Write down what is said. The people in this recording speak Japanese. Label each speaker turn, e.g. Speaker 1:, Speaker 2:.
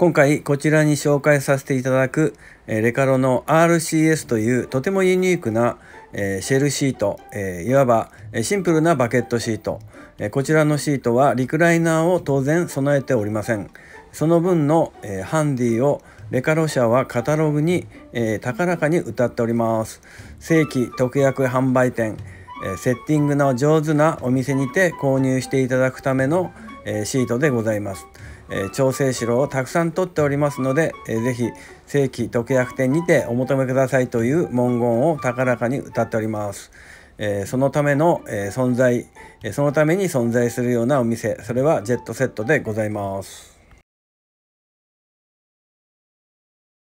Speaker 1: 今回
Speaker 2: こちらに紹介させていただくレカロの RCS というとてもユニークなシェルシートいわばシンプルなバケットシートこちらのシートはリクライナーを当然備えておりませんその分のハンディをレカロ社はカタログに高らかに歌っております正規特約販売店セッティングの上手なお店にて購入していただくためのシートでございます。え調整しろをたくさん取っておりますので、えー、ぜひ正規特約店にてお求めくださいという文言を高らかに歌っております。えー、そのための、えー、存在、えそのために存在するようなお店それはジェットセットでございます。